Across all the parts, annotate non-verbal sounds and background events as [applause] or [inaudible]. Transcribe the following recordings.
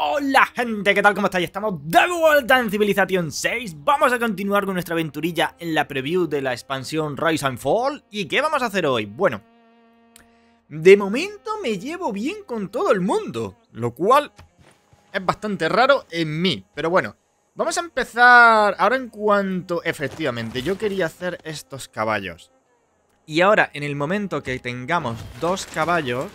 Hola gente, ¿qué tal? ¿Cómo estáis? Estamos de vuelta en Civilization 6 Vamos a continuar con nuestra aventurilla en la preview de la expansión Rise and Fall ¿Y qué vamos a hacer hoy? Bueno, de momento me llevo bien con todo el mundo Lo cual es bastante raro en mí Pero bueno, vamos a empezar ahora en cuanto... Efectivamente, yo quería hacer estos caballos Y ahora, en el momento que tengamos dos caballos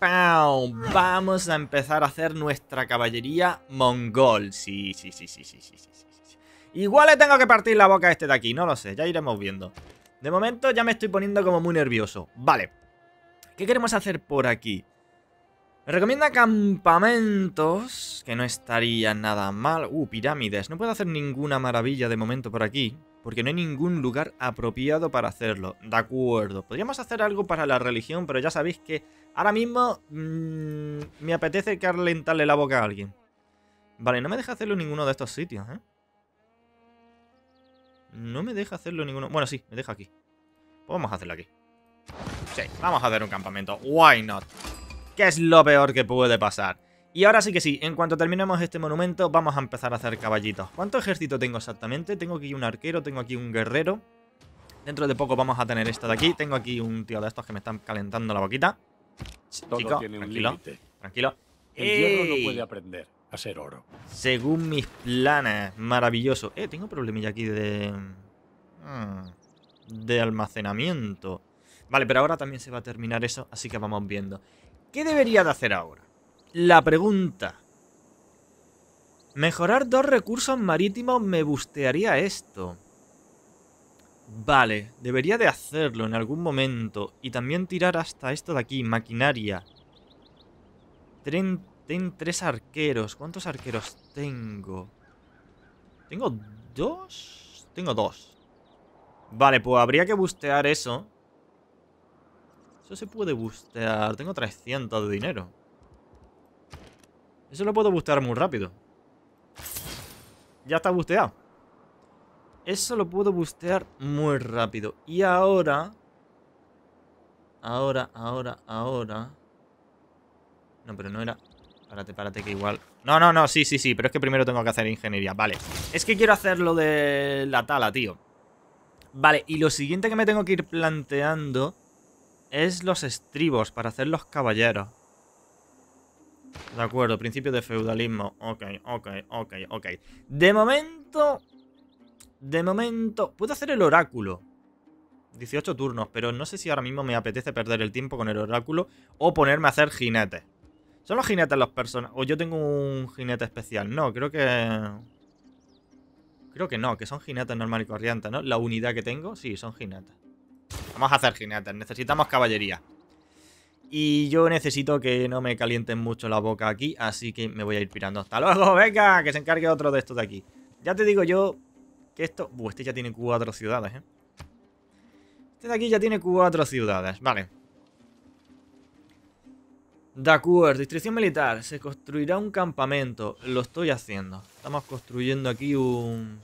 Vamos a empezar a hacer nuestra caballería mongol. Sí, sí, sí, sí, sí, sí, sí, sí. Igual le tengo que partir la boca a este de aquí, no lo sé, ya iremos viendo. De momento ya me estoy poniendo como muy nervioso. Vale. ¿Qué queremos hacer por aquí? Me recomienda campamentos, que no estaría nada mal. Uh, pirámides. No puedo hacer ninguna maravilla de momento por aquí, porque no hay ningún lugar apropiado para hacerlo. De acuerdo. Podríamos hacer algo para la religión, pero ya sabéis que Ahora mismo mm, me apetece calentarle la boca a alguien. Vale, no me deja hacerlo en ninguno de estos sitios, ¿eh? No me deja hacerlo en ninguno... Bueno, sí, me deja aquí. Pues vamos a hacerlo aquí. Sí, vamos a hacer un campamento. Why not? ¿Qué es lo peor que puede pasar? Y ahora sí que sí, en cuanto terminemos este monumento vamos a empezar a hacer caballitos. ¿Cuánto ejército tengo exactamente? Tengo aquí un arquero, tengo aquí un guerrero. Dentro de poco vamos a tener esto de aquí. Tengo aquí un tío de estos que me están calentando la boquita. Todo tiene un límite. Tranquilo. El hierro no eh. puede aprender a ser oro. Según mis planes, maravilloso. Eh, tengo problemilla aquí de... Ah, de almacenamiento. Vale, pero ahora también se va a terminar eso, así que vamos viendo. ¿Qué debería de hacer ahora? La pregunta. Mejorar dos recursos marítimos me bustearía esto. Vale, debería de hacerlo en algún momento. Y también tirar hasta esto de aquí, maquinaria. Tren, tres arqueros. ¿Cuántos arqueros tengo? ¿Tengo dos? Tengo dos. Vale, pues habría que bustear eso. Eso se puede bustear. Tengo 300 de dinero. Eso lo puedo bustear muy rápido. Ya está busteado. Eso lo puedo bustear muy rápido. Y ahora... Ahora, ahora, ahora... No, pero no era... Párate, párate, que igual... No, no, no, sí, sí, sí, pero es que primero tengo que hacer ingeniería. Vale, es que quiero hacer lo de la tala, tío. Vale, y lo siguiente que me tengo que ir planteando es los estribos para hacer los caballeros. De acuerdo, principio de feudalismo. Ok, ok, ok, ok. De momento de momento, puedo hacer el oráculo. 18 turnos, pero no sé si ahora mismo me apetece perder el tiempo con el oráculo o ponerme a hacer jinetes. ¿Son los jinetes los personas? ¿O yo tengo un jinete especial? No, creo que... Creo que no, que son jinetes normal y corriente, ¿no? La unidad que tengo, sí, son jinetes. Vamos a hacer jinetes, necesitamos caballería. Y yo necesito que no me calienten mucho la boca aquí, así que me voy a ir pirando. ¡Hasta luego! [laughs] ¡Venga! Que se encargue otro de estos de aquí. Ya te digo yo, que esto... Uh, este ya tiene cuatro ciudades, ¿eh? Este de aquí ya tiene cuatro ciudades. Vale. De acuerdo, districción militar. Se construirá un campamento. Lo estoy haciendo. Estamos construyendo aquí un...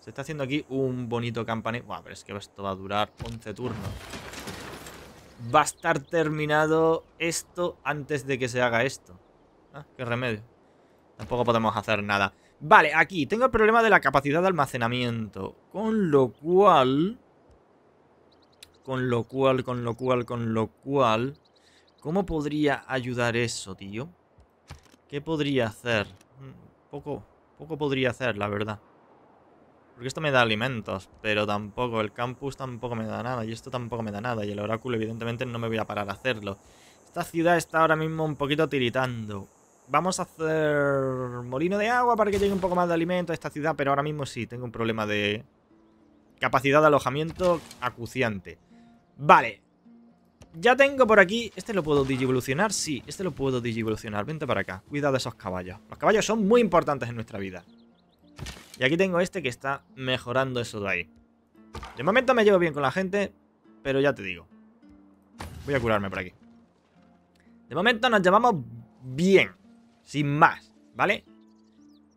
Se está haciendo aquí un bonito campamento. Buah, pero es que esto va a durar 11 turnos. Va a estar terminado esto antes de que se haga esto. Ah, qué remedio. Tampoco podemos hacer nada. Vale, aquí tengo el problema de la capacidad de almacenamiento. Con lo cual... Con lo cual, con lo cual, con lo cual... ¿Cómo podría ayudar eso, tío? ¿Qué podría hacer? Mm, poco, poco podría hacer, la verdad. Porque esto me da alimentos, pero tampoco. El campus tampoco me da nada, y esto tampoco me da nada. Y el oráculo, evidentemente, no me voy a parar a hacerlo. Esta ciudad está ahora mismo un poquito tiritando. Vamos a hacer molino de agua para que llegue un poco más de alimento a esta ciudad, pero ahora mismo sí, tengo un problema de capacidad de alojamiento acuciante. Vale. Ya tengo por aquí... ¿Este lo puedo digivolucionar? Sí, este lo puedo digivolucionar. Vente para acá. Cuidado de esos caballos. Los caballos son muy importantes en nuestra vida. Y aquí tengo este que está mejorando eso de ahí. De momento me llevo bien con la gente, pero ya te digo. Voy a curarme por aquí. De momento nos llevamos bien. Sin más, ¿vale?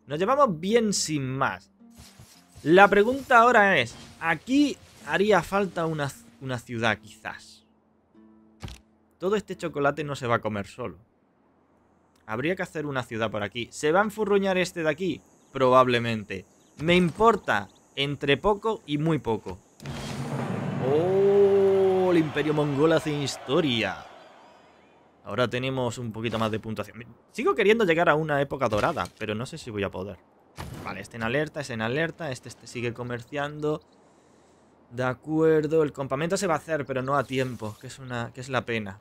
Nos llevamos bien sin más. La pregunta ahora es, aquí haría falta una, ciudad quizás. Todo este chocolate no se va a comer solo. Habría que hacer una ciudad por aquí. ¿Se va a enfurruñar este de aquí? Probablemente. Me importa entre poco y muy poco. ¡Oh! El Imperio Mongol hace historia. Ahora tenemos un poquito más de puntuación. Sigo queriendo llegar a una época dorada, pero no sé si voy a poder. Vale, este en alerta, este en alerta, este, sigue comerciando. De acuerdo, el campamento se va a hacer, pero no a tiempo, que es, una, que es la pena.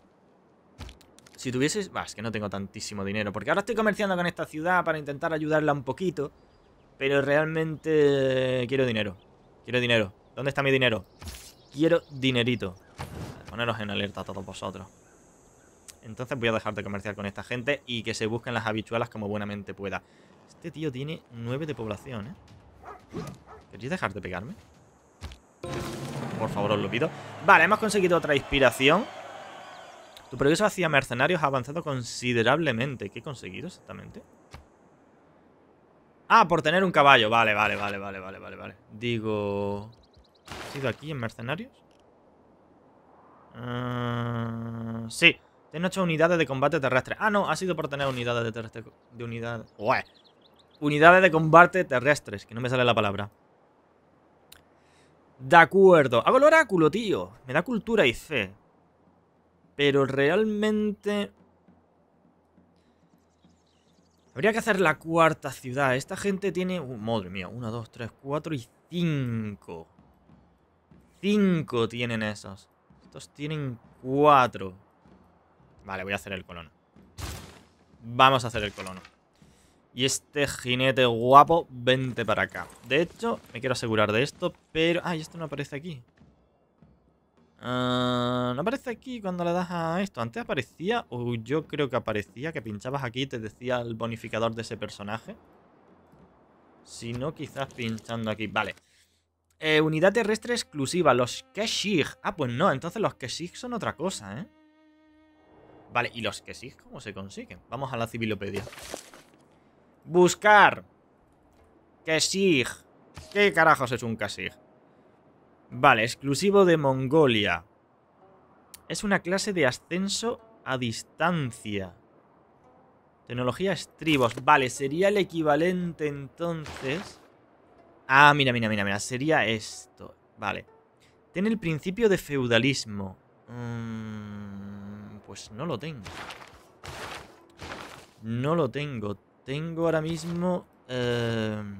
Si tuvieses... vas, es que no tengo tantísimo dinero, porque ahora estoy comerciando con esta ciudad para intentar ayudarla un poquito, pero realmente quiero dinero. Quiero dinero. ¿Dónde está mi dinero? Quiero dinerito. Poneros en alerta a todos vosotros. Entonces voy a dejar de comerciar con esta gente y que se busquen las habichuelas como buenamente pueda. Este tío tiene 9 de población, ¿eh? ¿Queréis dejar de pegarme? Por favor, os lo pido. Vale, hemos conseguido otra inspiración. Tu progreso hacia mercenarios ha avanzado considerablemente. ¿Qué he conseguido exactamente? Ah, por tener un caballo. Vale, vale, vale, vale, vale, vale, vale. Digo... ¿He sido aquí en mercenarios? Ah, sí. Tengo 8 unidades de combate terrestre. Ah, no, ha sido por tener unidades de terrestre. De unidad. Unidades de combate terrestres, que no me sale la palabra. De acuerdo. Hago el oráculo, tío. Me da cultura y fe. Pero realmente... Habría que hacer la cuarta ciudad. Esta gente tiene... Uh, madre mía. 1, 2, 3, 4 y 5. Cinco tienen esos. Estos tienen cuatro. Vale, voy a hacer el colono. Vamos a hacer el colono. Y este jinete guapo, vente para acá. De hecho, me quiero asegurar de esto, pero... Ay, esto no aparece aquí. Ah, no aparece aquí cuando le das a esto. Antes aparecía, o yo creo que aparecía, que pinchabas aquí te decía el bonificador de ese personaje. Si no, quizás pinchando aquí. Vale. Eh, unidad terrestre exclusiva, los Keshig. Ah, pues no, entonces los Keshig son otra cosa, ¿eh? Vale, ¿y los que ¿Cómo se consiguen? Vamos a la civilopedia. Buscar. Kesig. ¿Qué carajos es un Kesig? Vale, exclusivo de Mongolia. Es una clase de ascenso a distancia. Tecnología estribos. Vale, sería el equivalente entonces... Ah, mira, mira, mira, mira. Sería esto. Vale. Tiene el principio de feudalismo. Mmm... Pues no lo tengo. No lo tengo. Tengo ahora mismo... Em,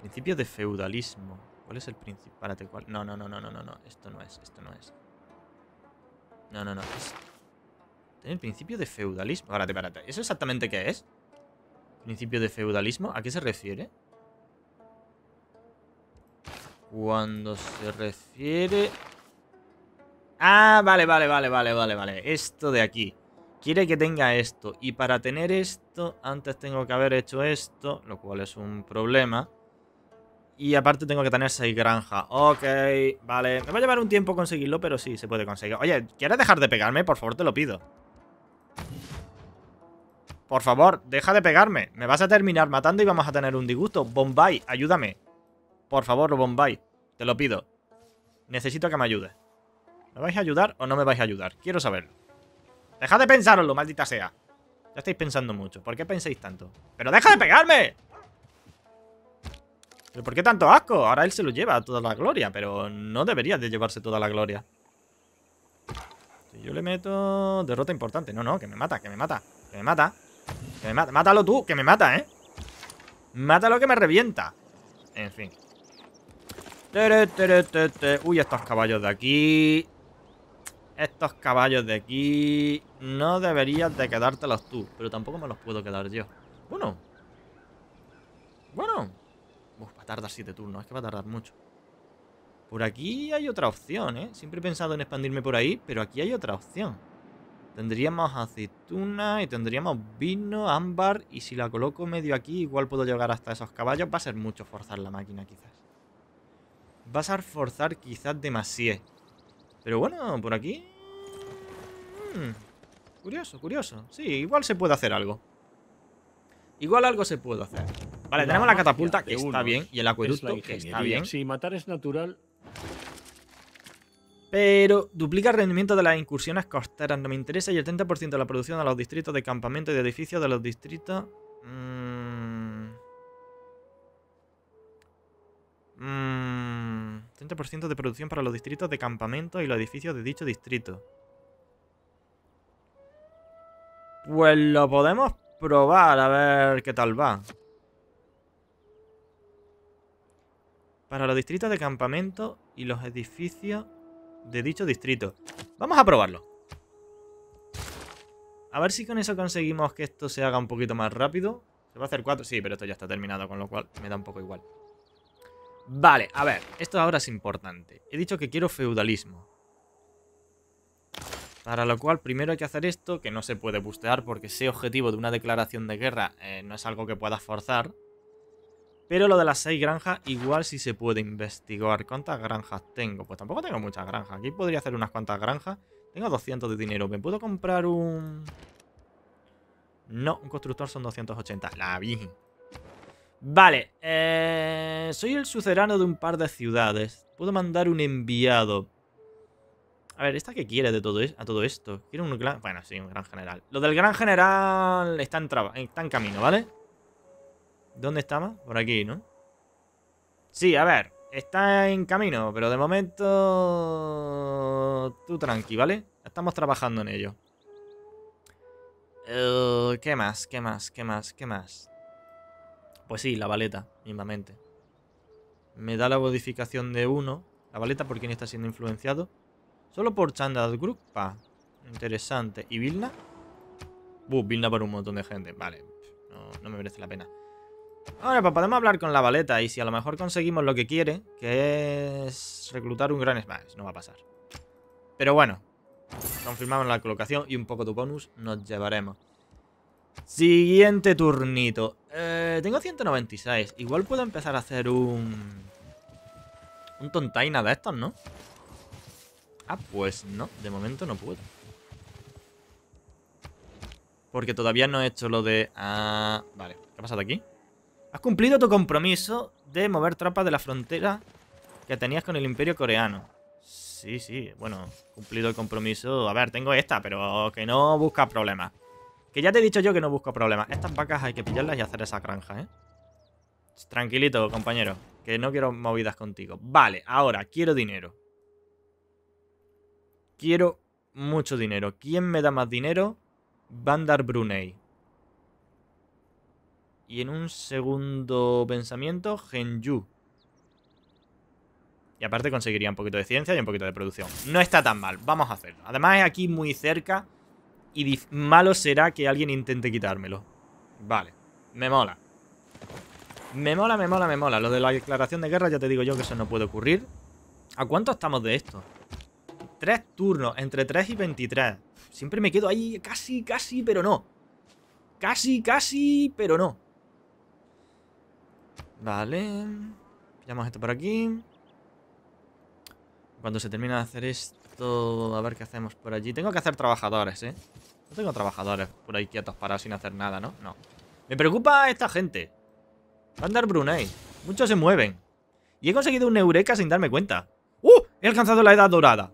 principio de feudalismo. ¿Cuál es el principio? Párate, ¿cuál? No, no, no, no, no, no, no. Esto no es, esto no es. No, no, no. Es... El principio de feudalismo. Párate, párate. ¿Eso exactamente qué es? ¿Principio de feudalismo? ¿A qué se refiere? Cuando se refiere Ah, vale, vale, vale, vale, vale, vale. Esto de aquí. Quiere que tenga esto. Y para tener esto, antes tengo que haber hecho esto, lo cual es un problema. Y aparte tengo que tener seis granjas. Ok, vale. Me va a llevar un tiempo conseguirlo, pero sí, se puede conseguir. Oye, ¿quieres dejar de pegarme? Por favor, te lo pido. Por favor, deja de pegarme. Me vas a terminar matando y vamos a tener un disgusto. Bombay, ayúdame. Por favor, Bombay. Te lo pido. Necesito que me ayudes. ¿Me vais a ayudar o no me vais a ayudar? Quiero saberlo. Dejad de pensároslo, maldita sea. Ya estáis pensando mucho. ¿Por qué pensáis tanto? ¡Pero deja de pegarme! ¿Pero por qué tanto asco? Ahora él se lo lleva toda la gloria, pero no debería de llevarse toda la gloria. Si yo le meto... Derrota importante. No, no, que me mata, que me mata. Que me mata. Que me mata. Mátalo tú, que me mata, ¿eh? Mátalo que me revienta. En fin. Uy, estos caballos de aquí... Estos caballos de aquí no deberías de quedártelos tú, pero tampoco me los puedo quedar yo. Bueno. Bueno. Uf, va a tardar siete turnos, es que va a tardar mucho. Por aquí hay otra opción, ¿eh? Siempre he pensado en expandirme por ahí, pero aquí hay otra opción. Tendríamos aceituna y tendríamos vino, ámbar, y si la coloco medio aquí, igual puedo llegar hasta esos caballos. Va a ser mucho forzar la máquina, quizás. Va a ser forzar quizás demasiado. Pero bueno, por aquí... Hmm. Curioso, curioso. Sí, igual se puede hacer algo. Igual algo se puede hacer. Vale, tenemos la catapulta, que está bien, y el acueducto, que está bien. Si matar es natural... Pero duplica el rendimiento de las incursiones costeras, no me interesa, y el 30% de la producción de los distritos de campamento y de edificios de los distritos... Mmm... Mmm 30% de producción para los distritos de campamento y los edificios de dicho distrito. Pues lo podemos probar, a ver qué tal va. Para los distritos de campamento y los edificios de dicho distrito. Vamos a probarlo. A ver si con eso conseguimos que esto se haga un poquito más rápido. Se va a hacer 4, Sí, pero esto ya está terminado, con lo cual me da un poco igual. Vale, a ver, esto ahora es importante. He dicho que quiero feudalismo. Para lo cual, primero hay que hacer esto, que no se puede bustear porque ese objetivo de una declaración de guerra eh, no es algo que pueda forzar. Pero lo de las seis granjas, igual sí se puede investigar. ¿Cuántas granjas tengo? Pues tampoco tengo muchas granjas. Aquí podría hacer unas cuantas granjas. Tengo 200 de dinero. ¿Me puedo comprar un...? No, un constructor son 280. La vi. Vale, eh, soy el sucerano de un par de ciudades. Puedo mandar un enviado. A ver, ¿esta qué quiere de todo, a todo esto? Quiere un gran... Bueno, sí, un gran general. Lo del gran general está en, está en camino, ¿vale? ¿Dónde está Por aquí, ¿no? Sí, a ver. Está en camino, pero de momento... Tú tranqui, ¿vale? Estamos trabajando en ello. Eh, ¿Qué más? ¿Qué más? ¿Qué más? ¿Qué más? Pues sí, la baleta, mismamente. Me da la modificación de uno. La baleta por quién está siendo influenciado. Solo por Chandad Grupa. Interesante. ¿Y Vilna? Uh, Vilna por un montón de gente. Vale, no, no me merece la pena. Ahora, pues podemos hablar con la baleta y si a lo mejor conseguimos lo que quiere, que es reclutar un gran smash, no va a pasar. Pero bueno, confirmamos la colocación y un poco de bonus nos llevaremos. Siguiente turnito. Eh... Eh, tengo 196. Igual puedo empezar a hacer un... Un tontaina de estos, ¿no? Ah, pues no. De momento no puedo. Porque todavía no he hecho lo de... Ah, vale. ¿Qué ha pasado aquí? Has cumplido tu compromiso de mover tropas de la frontera que tenías con el Imperio Coreano. Sí, sí. Bueno, cumplido el compromiso. A ver, tengo esta, pero que no busca problemas. Que ya te he dicho yo que no busco problemas. Estas vacas hay que pillarlas y hacer esa granja, ¿eh? Tranquilito, compañero. Que no quiero movidas contigo. Vale, ahora, quiero dinero. Quiero mucho dinero. ¿Quién me da más dinero? Bandar Brunei. Y en un segundo pensamiento, Genju. Y aparte conseguiría un poquito de ciencia y un poquito de producción. No está tan mal, vamos a hacerlo. Además es aquí muy cerca y malo será que alguien intente quitármelo. Vale, me mola. Me mola, me mola, me mola. Lo de la declaración de guerra ya te digo yo que eso no puede ocurrir. ¿A cuánto estamos de esto? Tres turnos, entre 3 y 23. Siempre me quedo ahí casi, casi, pero no. Casi, casi, pero no. Vale. Pillamos esto por aquí. Cuando se termina de hacer esto a ver qué hacemos por allí. Tengo que hacer trabajadores, ¿eh? No tengo trabajadores por ahí quietos parados sin hacer nada, ¿no? No. Me preocupa esta gente. Van dar Brunei. Muchos se mueven. Y he conseguido un eureka sin darme cuenta. ¡Uh! He alcanzado la edad dorada.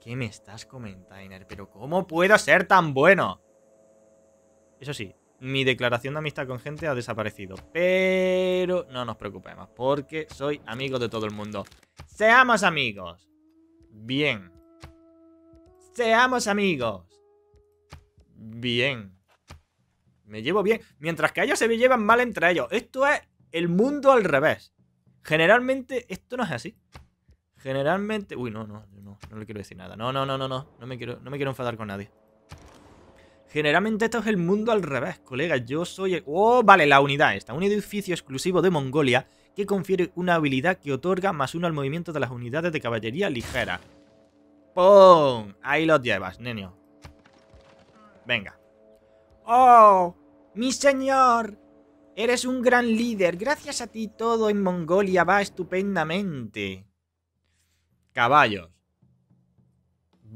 ¿Qué me estás comentando? ¿Pero cómo puedo ser tan bueno? Eso sí, mi declaración de amistad con gente ha desaparecido. Pero no nos preocupemos, porque soy amigo de todo el mundo. ¡Seamos amigos! Bien. Seamos amigos. Bien. Me llevo bien. Mientras que ellos se llevan mal entre ellos. Esto es el mundo al revés. Generalmente esto no es así. Generalmente... Uy, no, no, no, no le quiero decir nada. No, no, no, no, no. No me quiero, no me quiero enfadar con nadie. Generalmente esto es el mundo al revés, colega. Yo soy... Oh, vale, la unidad esta. Un edificio exclusivo de Mongolia que confiere una habilidad que otorga más uno al movimiento de las unidades de caballería ligera. ¡Pum! Ahí los llevas, niño. Venga. ¡Oh! ¡Mi señor! Eres un gran líder. Gracias a ti todo en Mongolia va estupendamente. Caballos.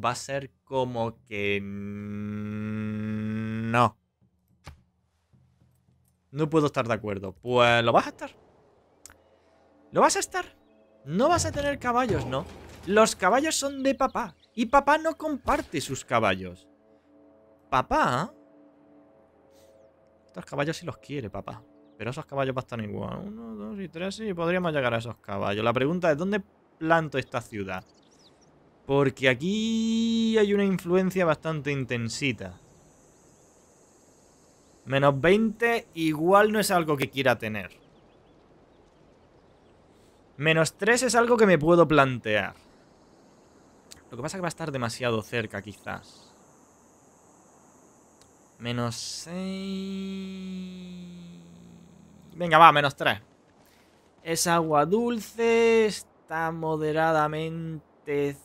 Va a ser como que... No. No puedo estar de acuerdo. Pues lo vas a estar. ¿Lo vas a estar? No vas a tener caballos, ¿no? Los caballos son de papá y papá no comparte sus caballos. Papá... Estos caballos sí los quiere, papá. Pero esos caballos bastan igual. Uno, dos y tres, sí, podríamos llegar a esos caballos. La pregunta es, ¿dónde planto esta ciudad? Porque aquí hay una influencia bastante intensita. Menos 20 igual no es algo que quiera tener. Menos 3 es algo que me puedo plantear. Lo que pasa es que va a estar demasiado cerca, quizás. Menos 6... Venga, va, menos 3. Es agua dulce, está moderadamente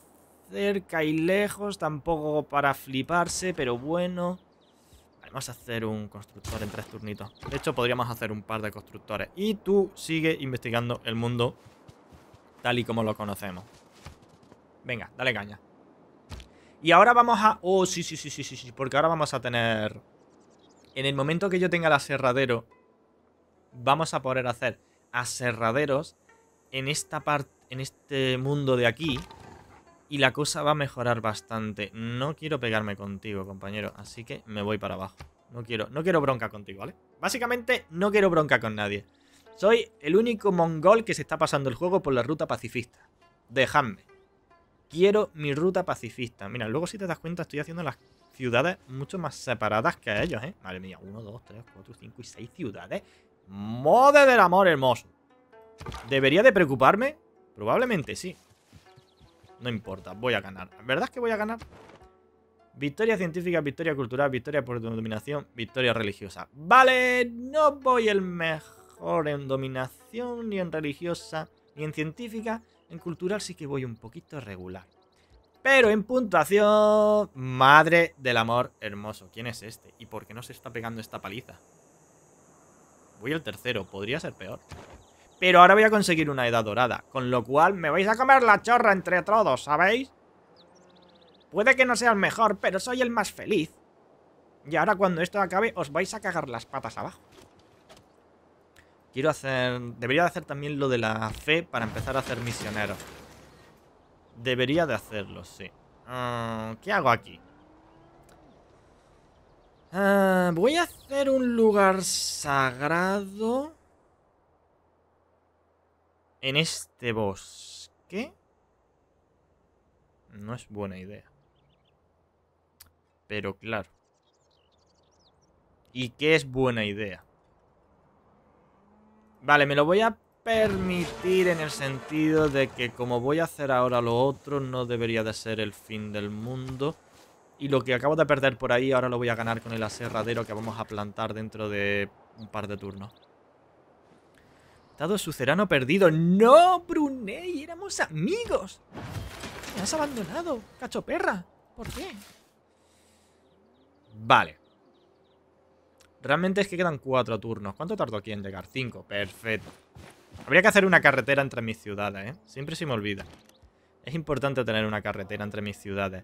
cerca y lejos, tampoco para fliparse, pero bueno. vamos a hacer un constructor en tres turnitos. De hecho, podríamos hacer un par de constructores. Y tú sigue investigando el mundo tal y como lo conocemos. Venga, dale caña. Y ahora vamos a... Oh, sí, sí, sí, sí, sí, sí. Porque ahora vamos a tener... En el momento que yo tenga el aserradero, vamos a poder hacer aserraderos en esta parte, en este mundo de aquí. Y la cosa va a mejorar bastante. No quiero pegarme contigo, compañero. Así que me voy para abajo. No quiero, no quiero bronca contigo, ¿vale? Básicamente, no quiero bronca con nadie. Soy el único mongol que se está pasando el juego por la ruta pacifista. Dejadme. Quiero mi ruta pacifista. Mira, luego si te das cuenta estoy haciendo las ciudades mucho más separadas que ellos, ¿eh? Madre mía, 1, 2, 3, 4, 5 y 6 ciudades. ¡Mode del amor hermoso! ¿Debería de preocuparme? Probablemente sí. No importa, voy a ganar. ¿Verdad que voy a ganar? Victoria científica, victoria cultural, victoria por dominación, victoria religiosa. Vale, no voy el mejor en dominación, ni en religiosa, ni en científica, en cultural sí que voy un poquito regular. Pero en puntuación... Madre del amor hermoso. ¿Quién es este? ¿Y por qué no se está pegando esta paliza? Voy el tercero. Podría ser peor. Pero ahora voy a conseguir una edad dorada. Con lo cual me vais a comer la chorra entre todos, ¿sabéis? Puede que no sea el mejor, pero soy el más feliz. Y ahora cuando esto acabe os vais a cagar las patas abajo. Quiero hacer... Debería hacer también lo de la fe para empezar a hacer misionero Debería de hacerlo, sí. Ah, ¿Qué hago aquí? Ah, voy a hacer un lugar sagrado en este bosque. No es buena idea. Pero claro. ¿Y qué es buena idea? Vale, me lo voy a permitir en el sentido de que como voy a hacer ahora lo otro, no debería de ser el fin del mundo. Y lo que acabo de perder por ahí, ahora lo voy a ganar con el aserradero que vamos a plantar dentro de un par de turnos. Dado sucerano perdido. ¡No, Brunei! ¡Éramos amigos! Me has abandonado, cacho perra. ¿Por qué? Vale. Realmente es que quedan cuatro turnos. ¿Cuánto tardo aquí en llegar? Cinco. Perfecto. Habría que hacer una carretera entre mis ciudades, ¿eh? Siempre se me olvida. Es importante tener una carretera entre mis ciudades.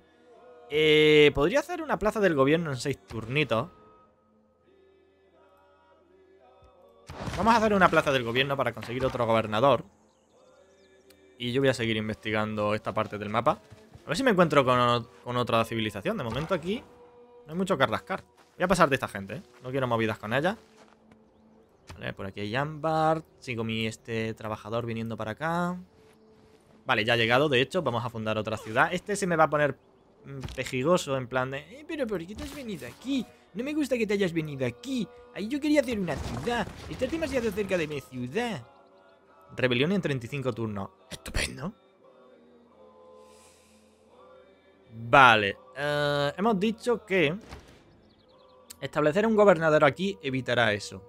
Eh, Podría hacer una plaza del gobierno en seis turnitos. Vamos a hacer una plaza del gobierno para conseguir otro gobernador. Y yo voy a seguir investigando esta parte del mapa. A ver si me encuentro con, otra civilización. De momento aquí no hay mucho que rascar. Voy a pasar de esta gente, ¿eh? No quiero movidas con ella. Vale, por aquí hay Jambard. Sigo mi este trabajador viniendo para acá. Vale, ya ha llegado, de hecho. Vamos a fundar otra ciudad. Este se me va a poner mm, pejigoso en plan de... Eh, pero ¿por qué te has venido aquí? No me gusta que te hayas venido aquí. Ahí yo quería hacer una ciudad. Estás demasiado cerca de mi ciudad. Rebelión en 35 turnos. Estupendo. Vale. Eh, hemos dicho que... Establecer un gobernador aquí evitará eso,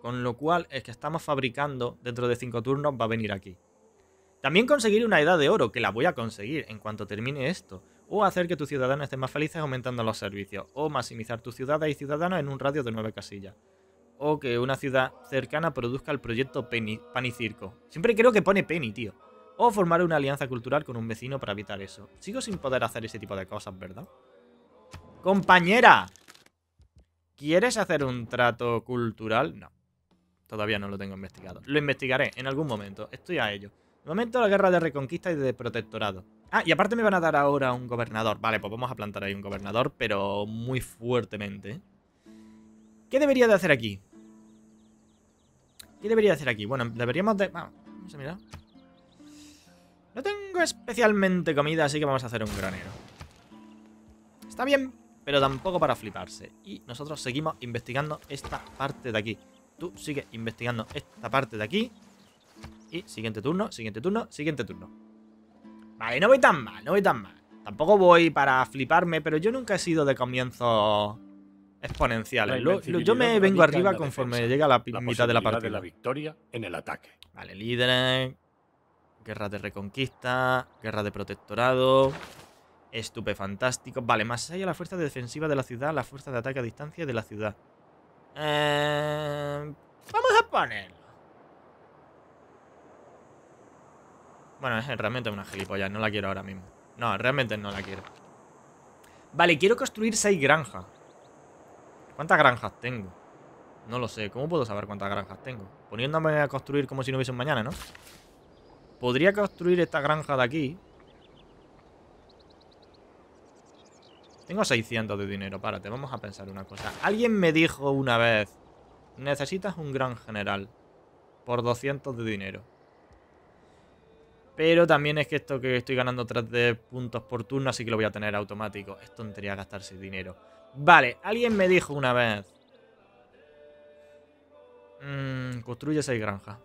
con lo cual el que estamos fabricando dentro de 5 turnos va a venir aquí. También conseguir una edad de oro, que la voy a conseguir en cuanto termine esto, o hacer que tus ciudadanos estén más felices aumentando los servicios, o maximizar tus ciudades y ciudadanos en un radio de 9 casillas, o que una ciudad cercana produzca el proyecto Penny, Circo. Siempre creo que pone Penny, tío. O formar una alianza cultural con un vecino para evitar eso. Sigo sin poder hacer ese tipo de cosas, ¿verdad? ¡Compañera! ¿Quieres hacer un trato cultural? No. Todavía no lo tengo investigado. Lo investigaré en algún momento. Estoy a ello. De momento la guerra de reconquista y de protectorado. Ah, y aparte me van a dar ahora un gobernador. Vale, pues vamos a plantar ahí un gobernador, pero muy fuertemente. ¿Qué debería de hacer aquí? ¿Qué debería de hacer aquí? Bueno, deberíamos de... vamos a mirar. No tengo especialmente comida, así que vamos a hacer un granero. Está bien pero tampoco para fliparse. Y nosotros seguimos investigando esta parte de aquí. Tú sigues investigando esta parte de aquí. Y siguiente turno, siguiente turno, siguiente turno. Vale, no voy tan mal, no voy tan mal. Tampoco voy para fliparme, pero yo nunca he sido de comienzos exponenciales. yo me vengo arriba conforme llega a la, mitad de la partida. la victoria en el ataque. Vale, líderes. Guerra de reconquista. Guerra de protectorado. Estupefantástico. Vale, más allá la fuerza defensiva de la ciudad, la fuerza de ataque a distancia de la ciudad. Eh, vamos a ponerlo. Bueno, es realmente una gilipollas, no la quiero ahora mismo. No, realmente no la quiero. Vale, quiero construir seis granjas. ¿Cuántas granjas tengo? No lo sé. ¿Cómo puedo saber cuántas granjas tengo? Poniéndome a construir como si no hubiese mañana, ¿no? Podría construir esta granja de aquí Tengo 600 de dinero, párate, vamos a pensar una cosa. Alguien me dijo una vez, necesitas un gran general por 200 de dinero. Pero también es que esto que estoy ganando 3 de puntos por turno, así que lo voy a tener automático. Es tontería gastarse dinero. Vale, alguien me dijo una vez. Mm, construye 6 granjas.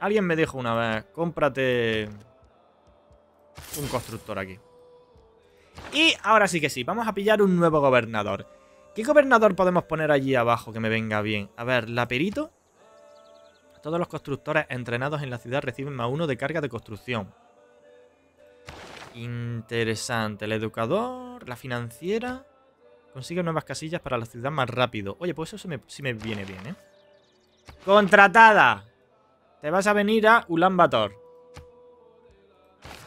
Alguien me dijo una vez, cómprate un constructor aquí. Y ahora sí que sí, vamos a pillar un nuevo gobernador. ¿Qué gobernador podemos poner allí abajo que me venga bien? A ver, la perito Todos los constructores entrenados en la ciudad reciben más uno de carga de construcción. Interesante. El educador, la financiera... Consigue nuevas casillas para la ciudad más rápido. Oye, pues eso sí me, viene bien, ¿eh? ¡Contratada! Te vas a venir a Ulan Bator.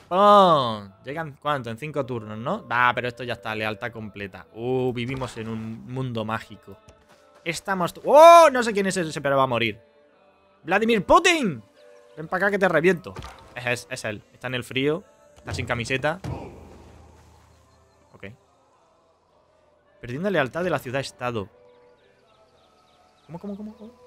¡Oh! Llegan, ¿cuánto? En cinco turnos, ¿no? Ah, pero esto ya está, lealtad completa. Uh, vivimos en un mundo mágico. Estamos... ¡Oh! No sé quién es ese, pero va a morir. ¡Vladimir Putin! Ven para acá que te reviento. Es, es, es él. Está en el frío. Está sin camiseta. Ok. Perdiendo lealtad de la ciudad-estado. ¿Cómo, cómo, cómo? cómo?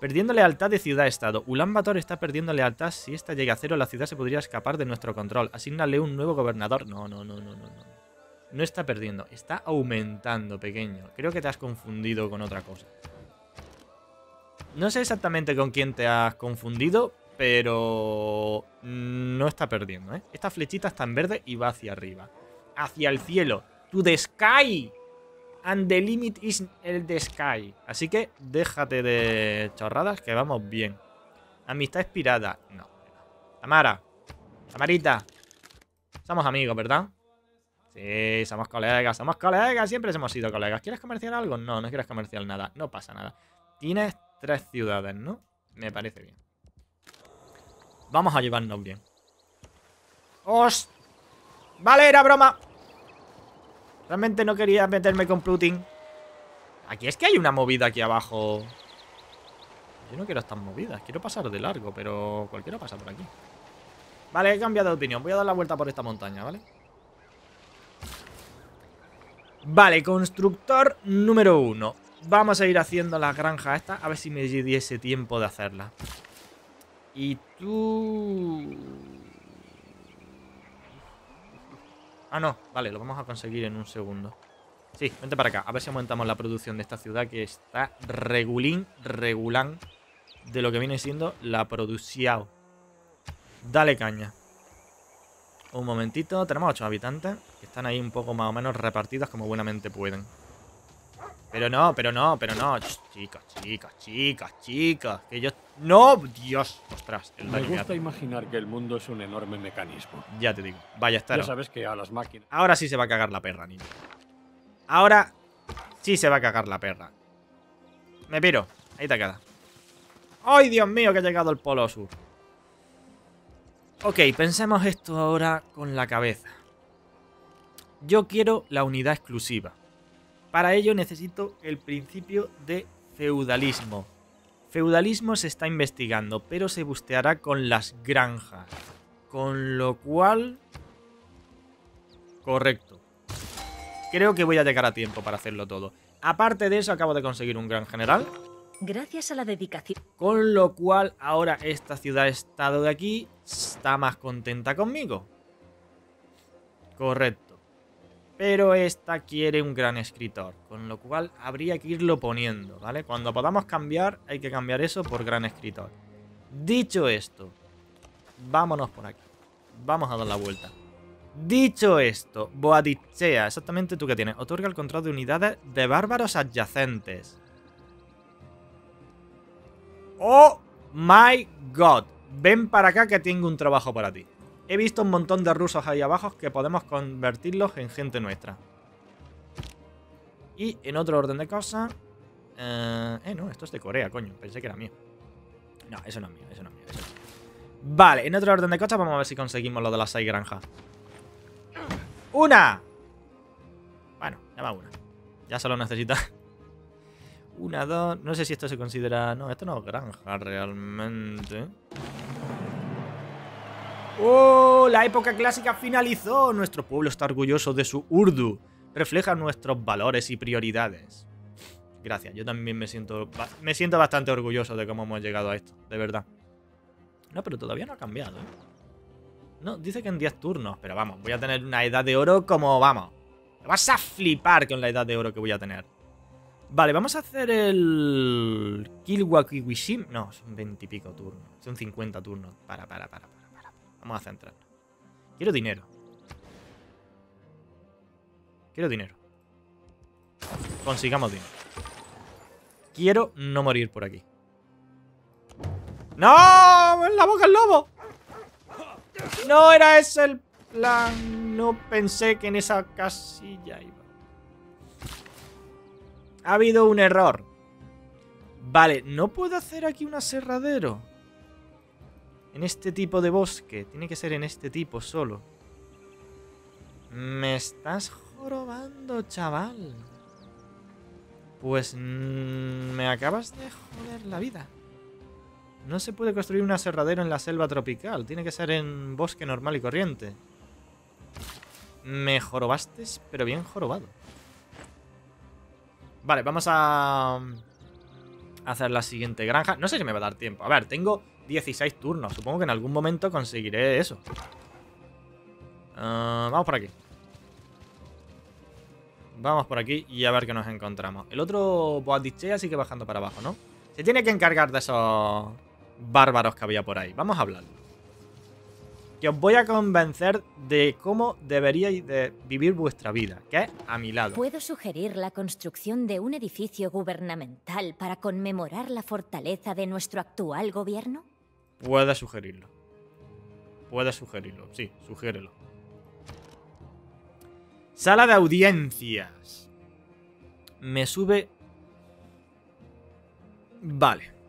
Perdiendo lealtad de ciudad-estado. Ulan Bator está perdiendo lealtad. Si esta llega a cero, la ciudad se podría escapar de nuestro control. Asignale un nuevo gobernador. No, no, no, no, no. No, no está perdiendo. Está aumentando, pequeño. Creo que te has confundido con otra cosa. No sé exactamente con quién te has confundido, pero no está perdiendo, ¿eh? Esta flechita está en verde y va hacia arriba. ¡Hacia el cielo! ¡To the sky! and the limit is el the sky. Así que déjate de chorradas que vamos bien. Amistad expirada. No. Tamara. Tamarita. Somos amigos, ¿verdad? Sí, somos colegas, somos colegas, siempre hemos sido colegas. ¿Quieres comerciar algo? No, no quieres comerciar nada, no pasa nada. Tienes tres ciudades, ¿no? Me parece bien. Vamos a llevarnos bien. ¡Os! Vale, era broma. Realmente no quería meterme con Plutin. Aquí es que hay una movida aquí abajo. Yo no quiero estas movidas. Quiero pasar de largo, pero cualquiera pasa por aquí. Vale, he cambiado de opinión. Voy a dar la vuelta por esta montaña, ¿vale? Vale, constructor número uno. Vamos a ir haciendo la granja esta. A ver si me diese tiempo de hacerla. Y tú... Ah, no. Vale, lo vamos a conseguir en un segundo. Sí, vente para acá. A ver si aumentamos la producción de esta ciudad que está regulín, regulán de lo que viene siendo la producción. Dale caña. Un momentito. Tenemos 8 habitantes que están ahí un poco más o menos repartidos como buenamente pueden. Pero no, pero no, pero no. Chicas, chicas, chicas, chicas Que yo. ¡No! ¡Dios! ¡Ostras! Me gusta imaginar que el mundo es un enorme mecanismo. Ya te digo. Vaya estar. Ya sabes que a las máquinas. Ahora sí se va a cagar la perra, niño. Ahora sí se va a cagar la perra. Me piro. Ahí te queda. ¡Ay, Dios mío! Que ha llegado el polo sur. Ok, pensemos esto ahora con la cabeza. Yo quiero la unidad exclusiva. Para ello necesito el principio de feudalismo. Feudalismo se está investigando, pero se busteará con las granjas. Con lo cual... Correcto. Creo que voy a llegar a tiempo para hacerlo todo. Aparte de eso, acabo de conseguir un gran general. Gracias a la dedicación. Con lo cual, ahora esta ciudad-estado de aquí está más contenta conmigo. Correcto pero esta quiere un gran escritor, con lo cual habría que irlo poniendo, ¿vale? Cuando podamos cambiar, hay que cambiar eso por gran escritor. Dicho esto, vámonos por aquí. Vamos a dar la vuelta. Dicho esto, Boadicea, exactamente tú que tienes. Otorga el control de unidades de bárbaros adyacentes. ¡Oh my god! Ven para acá que tengo un trabajo para ti. He visto un montón de rusos ahí abajo que podemos convertirlos en gente nuestra. Y en otro orden de cosas... Eh, eh, no, esto es de Corea, coño. Pensé que era mío. No, eso no es mío, eso no es mío. Vale, en otro orden de cosas vamos a ver si conseguimos lo de las seis granjas. ¡Una! Bueno, ya va una. Ya solo necesita... [laughs] Una, dos... No sé si esto se considera... No, esto no es granja realmente. ¡Oh! La época clásica finalizó. Nuestro pueblo está orgulloso de su Urdu. Refleja nuestros valores y prioridades. Gracias, yo también me siento, me siento bastante orgulloso de cómo hemos llegado a esto, de verdad. No, pero todavía no ha cambiado, ¿eh? No, dice que en 10 turnos, pero vamos, voy a tener una edad de oro como, vamos. vas a flipar con la edad de oro que voy a tener. Vale, vamos a hacer el... Kilwakiwishim. No, son 20 y pico turnos. Son 50 turnos. para, para. para. Vamos a centrar. Quiero dinero. Quiero dinero. Consigamos dinero. Quiero no morir por aquí. ¡No! ¡En la boca el lobo! No era ese el plan. No pensé que en esa casilla iba. Ha habido un error. Vale, no puedo hacer aquí un aserradero. En este tipo de bosque. Tiene que ser en este tipo solo. Me estás jorobando, chaval. Pues mm, me acabas de joder la vida. No se puede construir un aserradero en la selva tropical. Tiene que ser en bosque normal y corriente. Me jorobaste, pero bien jorobado. Vale, vamos a hacer la siguiente granja. No sé si me va a dar tiempo. A ver, tengo 16 turnos. Supongo que en algún momento conseguiré eso. Ah, vamos por aquí. Vamos por aquí y a ver qué nos encontramos. El otro Boadichea sigue bajando para abajo, ¿no? Se tiene que encargar de esos bárbaros que había por ahí. Vamos a hablar que os voy a convencer de cómo deberíais de vivir vuestra vida, que a mi lado. Puedo sugerir la construcción de un edificio gubernamental para conmemorar la fortaleza de nuestro actual gobierno. Puedes sugerirlo. Puedes sugerirlo, sí, sugiérelo. Sala de audiencias. Me sube... Vale.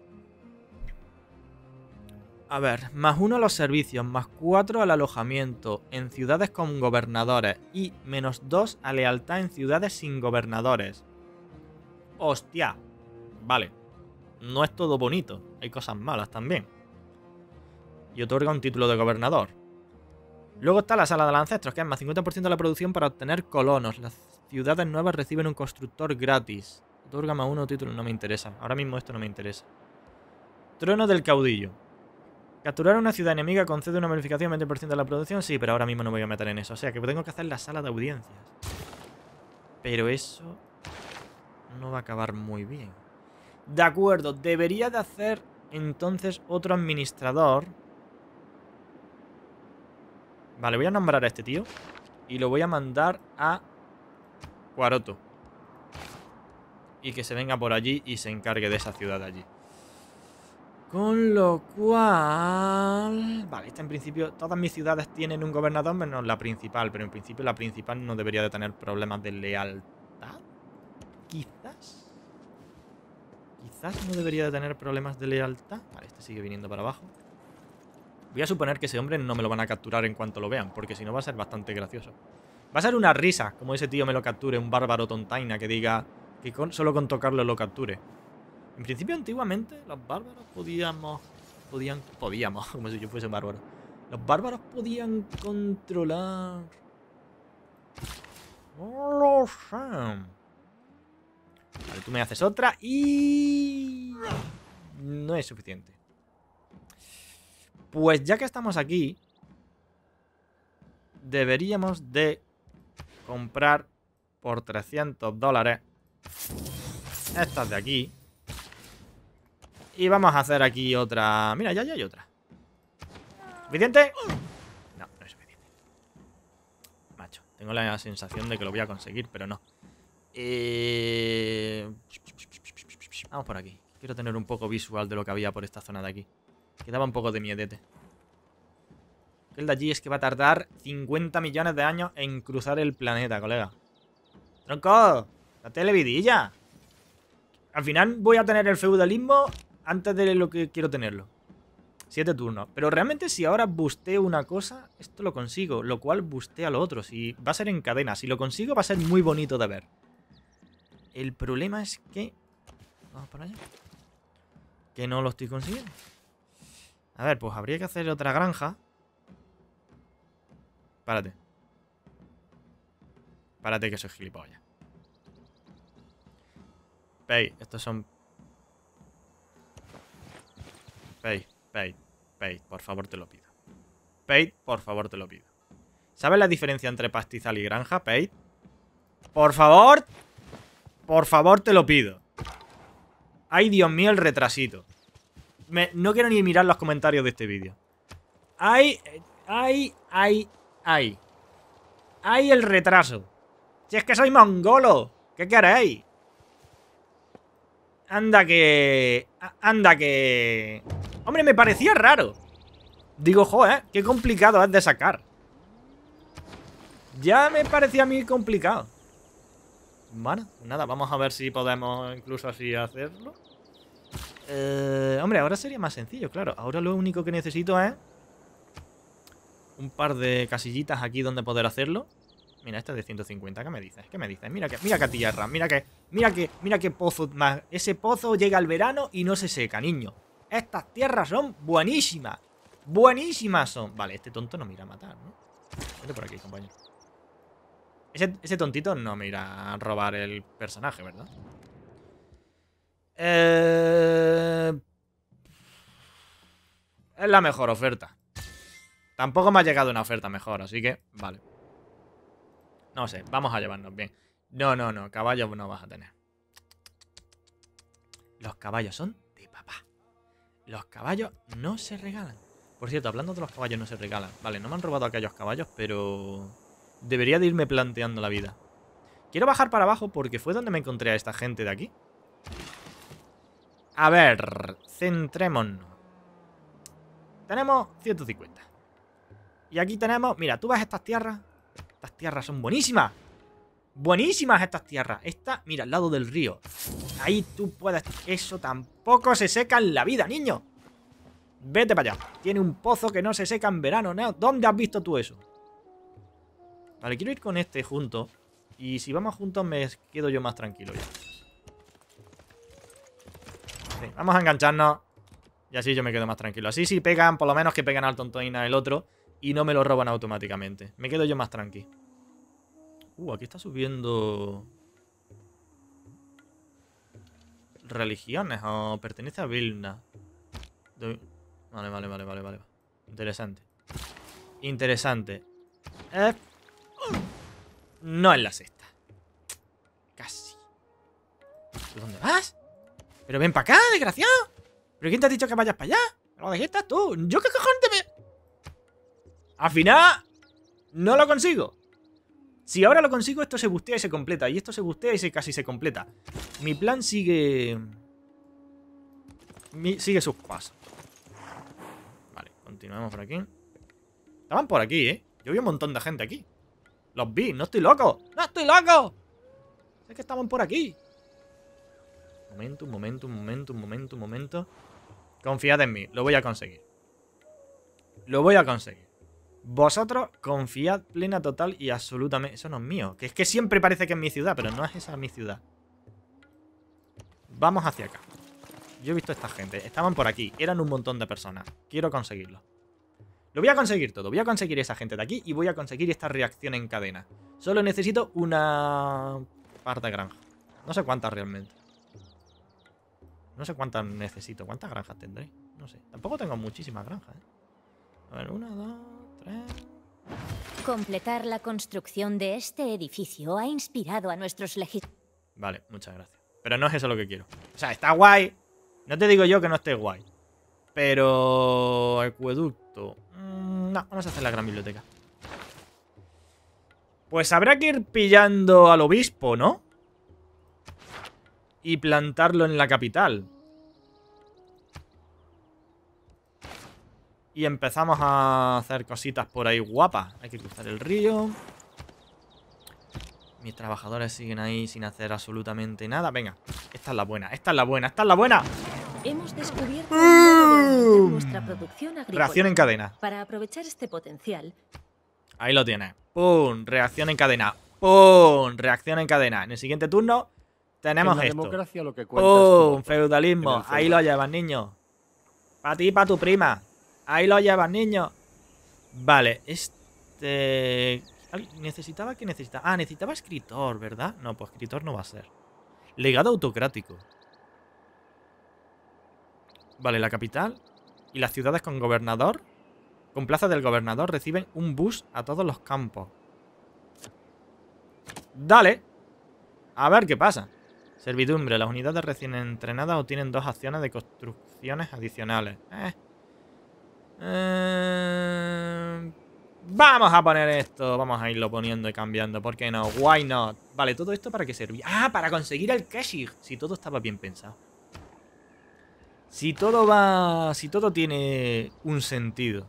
A ver, más uno a los servicios, más cuatro al alojamiento en ciudades con gobernadores y menos dos a lealtad en ciudades sin gobernadores. Hostia, vale, no es todo bonito, hay cosas malas también. Y otorga un título de gobernador. Luego está la sala de ancestros, que es más 50% de la producción para obtener colonos. Las ciudades nuevas reciben un constructor gratis. Otorga más uno título, no me interesa. Ahora mismo esto no me interesa. Trono del caudillo. Capturar una ciudad enemiga concede una bonificación 20% de la producción. Sí, pero ahora mismo no voy a meter en eso. O sea, que tengo que hacer la sala de audiencias. Pero eso no va a acabar muy bien. De acuerdo, debería de hacer entonces otro administrador. Vale, voy a nombrar a este tío. Y lo voy a mandar a Cuaroto. Y que se venga por allí y se encargue de esa ciudad allí. Con lo cual... Vale, esta en principio... Todas mis ciudades tienen un gobernador menos la principal, pero en principio la principal no debería de tener problemas de lealtad. Quizás. Quizás no debería de tener problemas de lealtad. Vale, este sigue viniendo para abajo. Voy a suponer que ese hombre no me lo van a capturar en cuanto lo vean, porque si no va a ser bastante gracioso. Va a ser una risa, como ese tío me lo capture, un bárbaro tontaina que diga que solo con tocarlo lo capture. En principio, antiguamente, los bárbaros podíamos... Podían, podíamos, [laughs] como si yo fuese bárbaro. Los bárbaros podían controlar... No Vale, tú me haces otra y... No es suficiente. Pues ya que estamos aquí, deberíamos de comprar por 300 dólares estas de aquí. Y vamos a hacer aquí otra... Mira, ya, ya hay otra. ¿Suficiente? No, no es suficiente. Macho, tengo la sensación de que lo voy a conseguir, pero no. Eh, vamos por aquí. Quiero tener un poco visual de lo que había por esta zona de aquí. Quedaba un poco de miedete. El de allí es que va a tardar 50 millones de años en cruzar el planeta, colega. ¡Tronco! ¡La televidilla! Al final voy a tener el feudalismo antes de lo que quiero tenerlo. Siete turnos. Pero realmente si ahora busteo una cosa, esto lo consigo, lo cual a lo otro. Si va a ser en cadena, si lo consigo va a ser muy bonito de ver. El problema es que... Vamos por allá. Que no lo estoy consiguiendo. A ver, pues habría que hacer otra granja. Párate. Párate que soy gilipollas. Veis, estos son Paid, paid, paid, por favor te lo pido. Paid, por favor te lo pido. ¿Sabes la diferencia entre pastizal y granja, Paid? Por favor, por favor te lo pido. Ay, Dios mío, el retrasito. no quiero ni mirar los comentarios de este vídeo. Ay, ay, ay, ay. Ay, el retraso. Si es que soy mongolo. ¿Qué queréis? Anda que... Anda que... Hombre, me parecía raro. Digo, jo, ¿eh? Qué complicado es de sacar. Ya me parecía a mí complicado. Bueno, nada, vamos a ver si podemos incluso así hacerlo. Eh, hombre, ahora sería más sencillo, claro. Ahora lo único que necesito es... Un par de casillitas aquí donde poder hacerlo. Mira, este es de 150, ¿qué me dices? ¿Qué me dices? Mira que, mira que mira que, mira que, mira que pozo más. Ese pozo llega al verano y no se seca, niño. Estas tierras son buenísimas. Buenísimas son. Vale, este tonto no mira a matar, ¿no? Vete por aquí, compañero. Ese, tontito no me irá a robar el personaje, ¿verdad? Eh... Es la mejor oferta. Tampoco me ha llegado una oferta mejor, así que... Vale. No sé, vamos a llevarnos bien. No, no, no, caballos no vas a tener. Los caballos son los caballos no se regalan. Por cierto, hablando de los caballos no se regalan. Vale, no me han robado aquellos caballos, pero... Debería de irme planteando la vida. Quiero bajar para abajo porque fue donde me encontré a esta gente de aquí. A ver, centrémonos. Tenemos 150. Y aquí tenemos... Mira, tú ves estas tierras. Estas tierras son buenísimas. Buenísimas estas tierras. Esta, mira, al lado del río. Ahí tú puedes... Eso tampoco se seca en la vida, niño. Vete para allá. Tiene un pozo que no se seca en verano. ¿no? ¿Dónde has visto tú eso? Vale, quiero ir con este junto. Y si vamos juntos me quedo yo más tranquilo vamos a engancharnos. Y así yo me quedo más tranquilo. Así si pegan, por lo menos que pegan al tontoina el otro. Y no me lo roban automáticamente. Me quedo yo más tranquilo. Uh, aquí está subiendo... Religiones, o pertenece a Vilna. Vale, vale, vale, vale, vale. Interesante. Interesante. Eh. No es la sexta. Casi. ¿Dónde vas? Pero ven para acá, desgraciado. ¿Pero quién te ha dicho que vayas para allá? Lo estás tú. ¿Yo qué cojones te Al final, no lo consigo. Si ahora lo consigo, esto se bustea y se completa. Y esto se bustea y se casi se completa. Mi plan sigue... sigue sus pasos. Vale, continuamos por aquí. Estaban por aquí, ¿eh? Yo vi un montón de gente aquí. Los vi, no estoy loco. ¡No estoy loco! Es que estaban por aquí. Un momento, un momento, un momento, un momento, un momento. Confiad en mí, lo voy a conseguir. Lo voy a conseguir. Vosotros confiad plena, total y absolutamente... Eso no es mío. Que es que siempre parece que es mi ciudad, pero no es esa mi ciudad. Vamos hacia acá. Yo he visto a esta gente. Estaban por aquí. Eran un montón de personas. Quiero conseguirlo. Lo voy a conseguir todo. Voy a conseguir esa gente de aquí y voy a conseguir esta reacción en cadena. Solo necesito una parte granja. No sé cuántas realmente. No sé cuántas necesito. ¿Cuántas granjas tendré? No sé. Tampoco tengo muchísimas granjas, ¿eh? A ver, una, dos... Completar la construcción de este edificio ha inspirado a nuestros Vale, muchas gracias. Pero no es eso lo que quiero. O sea, está guay. No te digo yo que no esté guay. Pero... Acueducto... Mm, no, vamos a hacer la gran biblioteca. Pues habrá que ir pillando al obispo, ¿no? Y plantarlo en la capital. Y empezamos a hacer cositas por ahí guapas. Hay que cruzar el río. Mis trabajadores siguen ahí sin hacer absolutamente nada. Venga, esta es la buena, esta es la buena, esta es la buena. Hemos mm. Reacción en cadena. Para aprovechar este potencial. Ahí lo tienes. ¡Pum! Reacción en cadena. ¡Pum! Reacción en cadena. En el siguiente turno tenemos esto. Democracia lo que Feudalismo. Ahí lo llevas, niño. Para ti y para tu prima. Ahí lo llevas, niño. Vale, este... ¿Necesitaba que necesitaba? Ah, necesitaba escritor, ¿verdad? No, pues escritor no va a ser. Legado autocrático. Vale, la capital y las ciudades con gobernador, con plaza del gobernador, reciben un bus a todos los campos. Dale. A ver qué pasa. Servidumbre. Las unidades recién entrenadas obtienen dos acciones de construcciones adicionales. Eh. Eh, vamos a poner esto. Vamos a irlo poniendo y cambiando. ¿Por qué no? Why not? Vale, ¿todo esto para qué servía? ¡Ah! Para conseguir el Keshig Si todo estaba bien pensado. Si todo va... Si todo tiene un sentido.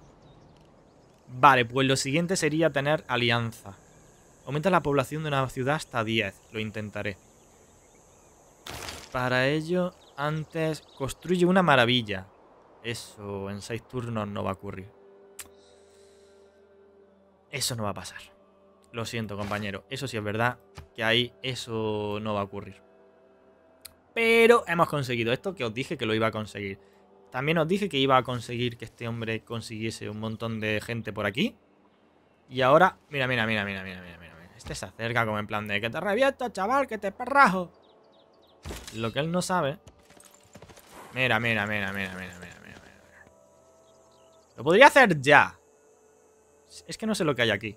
Vale, pues lo siguiente sería tener alianza. Aumenta la población de una ciudad hasta 10. Lo intentaré. Para ello, antes construye una maravilla. Eso en seis turnos no va a ocurrir. Eso no va a pasar. Lo siento, compañero. Eso sí es verdad que ahí eso no va a ocurrir. Pero hemos conseguido esto que os dije que lo iba a conseguir. También os dije que iba a conseguir que este hombre consiguiese un montón de gente por aquí. Y ahora, mira, mira, mira, mira, mira, mira, Este se acerca como en plan de que te reviento, chaval, que te perrajo. Lo que él no sabe. Mira, mira, mira, mira, mira, mira. Lo podría hacer ya. Es que no sé lo que hay aquí.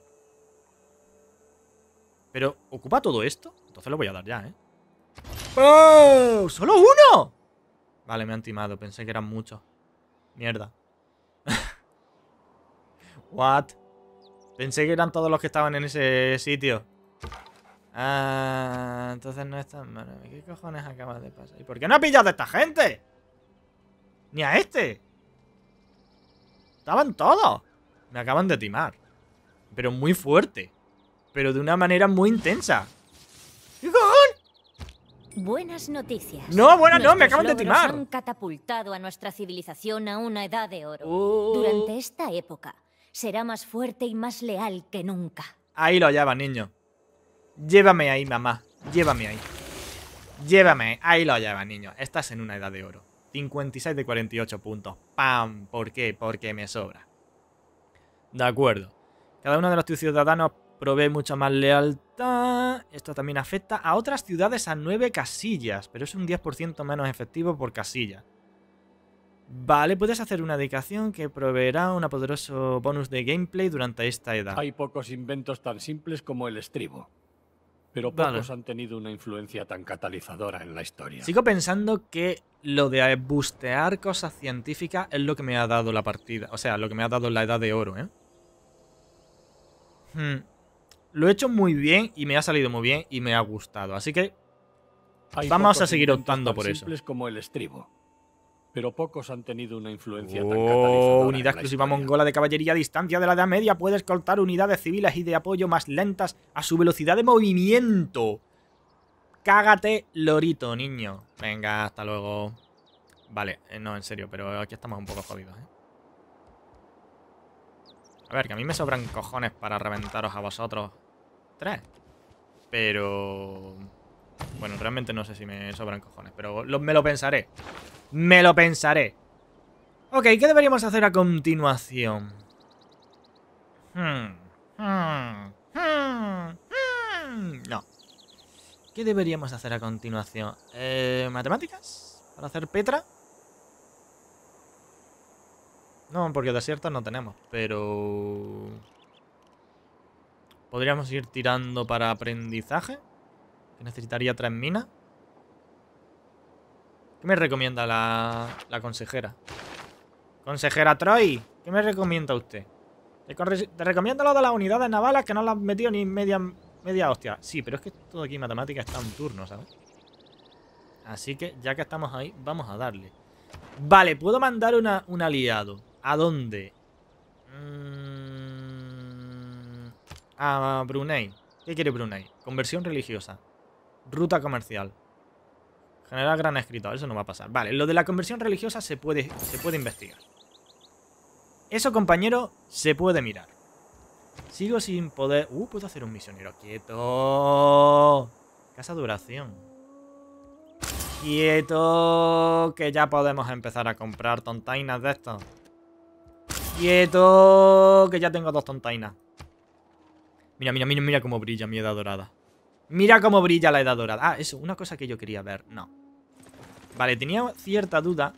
Pero, ¿ocupa todo esto? Entonces lo voy a dar ya, ¿eh? ¡Oh! ¡Solo uno! Vale, me han timado. Pensé que eran muchos. Mierda. [laughs] What? Pensé que eran todos los que estaban en ese sitio. Ah, entonces no es tan malo. ¿Qué cojones acaba de pasar? ¿Y por qué no ha pillado a esta gente? ¡Ni a este! ¡Estaban todos! Me acaban de timar. Pero muy fuerte. Pero de una manera muy intensa. Buenas noticias. No, bueno no, me acaban de timar. han catapultado a nuestra civilización a una edad de oro. Oh. Durante esta época será más fuerte y más leal que nunca. Ahí lo hallaba niño. Llévame ahí, mamá. Llévame ahí. Llévame. Ahí lo hallaba niño. Estás en una edad de oro. 56 de 48 puntos. ¡Pam! ¿Por qué? Porque me sobra. De acuerdo. Cada uno de los ciudadanos provee mucha más lealtad. Esto también afecta a otras ciudades a 9 casillas, pero es un 10% menos efectivo por casilla. Vale, puedes hacer una dedicación que proveerá un poderoso bonus de gameplay durante esta edad. Hay pocos inventos tan simples como el estribo pero pocos han tenido una influencia tan catalizadora en la historia. Sigo pensando que lo de bustear cosas científicas es lo que me ha dado la partida, o sea, lo que me ha dado la edad de oro, ¿eh? Hmm. Lo he hecho muy bien y me ha salido muy bien y me ha gustado, así que vamos a seguir optando por simples eso. como el estribo pero pocos han tenido una influencia tan oh, catalizadora. Unidad exclusiva mongola de caballería a distancia de la Edad Media puede escoltar unidades civiles y de apoyo más lentas a su velocidad de movimiento. Cágate, lorito, niño. Venga, hasta luego. Vale, eh, no, en serio, pero aquí estamos un poco jodidos, ¿eh? A ver, que a mí me sobran cojones para reventaros a vosotros. Tres. Pero... Bueno, realmente no sé si me sobran cojones, pero me lo pensaré. Me lo pensaré. Ok, ¿qué deberíamos hacer a continuación? Hmm, hmm, hmm, no. ¿Qué deberíamos hacer a continuación? Eh, ¿Matemáticas? ¿Para hacer Petra? No, porque desiertos no tenemos, pero... ¿Podríamos ir tirando para aprendizaje? Que necesitaría tres minas. ¿Qué me recomienda la, consejera? Consejera Troy, ¿qué me recomienda usted? Te, recomienda recomiendo lo de las unidades navales que no las han metido ni media, media hostia. Sí, pero es que todo aquí en matemática está un turno, ¿sabes? Así que ya que estamos ahí, vamos a darle. Vale, puedo mandar un aliado. ¿A dónde? Mm, a Brunei. ¿Qué quiere Brunei? Conversión religiosa. Ruta comercial. Generar gran escritor, eso no va a pasar. Vale, lo de la conversión religiosa se puede, se puede investigar. Eso, compañero, se puede mirar. Sigo sin poder... Uh, puedo hacer un misionero. ¡Quieto! Casa duración. ¡Quieto! Que ya podemos empezar a comprar tontainas de esto. ¡Quieto! Que ya tengo dos tontainas. Mira, mira, mira, mira cómo brilla mi edad dorada. Mira cómo brilla la edad dorada. Ah, eso, una cosa que yo quería ver. No. Vale, tenía cierta duda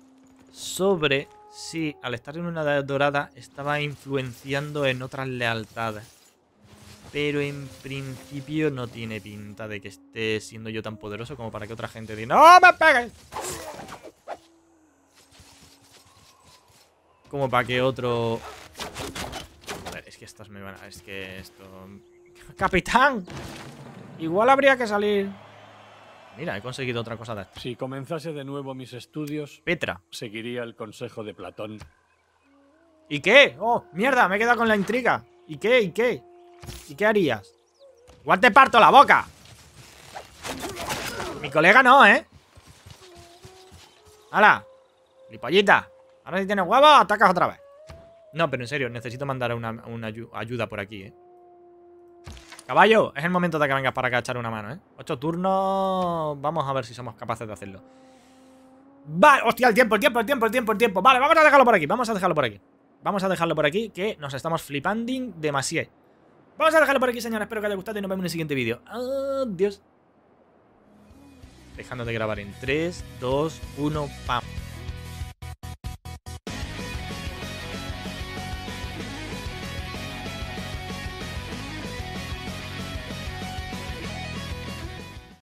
sobre si al estar en una edad dorada estaba influenciando en otras lealtades. Pero en principio no tiene pinta de que esté siendo yo tan poderoso como para que otra gente diga ¡No me peguen! Como para que otro... es que estas me van a... Es que esto... ¡Capitán! Igual habría que salir. Mira, he conseguido otra cosa de Si comenzase de nuevo mis estudios, Petra. Seguiría el consejo de Platón. ¿Y qué? Oh, mierda, me he quedado con la intriga. ¿Y qué? ¿Y qué? ¿Y qué harías? Igual te parto la boca. Mi colega no, ¿eh? ¡Hala! ¡Lipollita! Ahora si tienes huevos, atacas otra vez. No, pero en serio, necesito mandar una ayuda por aquí, ¿eh? Caballo, es el momento de que vengas para acá echar una mano, ¿eh? Ocho turnos... Vamos a ver si somos capaces de hacerlo. Vale, hostia, el tiempo, el tiempo, el tiempo, el tiempo, el tiempo. Vale, vamos a dejarlo por aquí, vamos a dejarlo por aquí. Vamos a dejarlo por aquí, que nos estamos flipando demasiado. Vamos a dejarlo por aquí, señores. Espero que os haya gustado y nos vemos en el siguiente vídeo. Adiós. Dejando de grabar en 3, 2, 1, pam.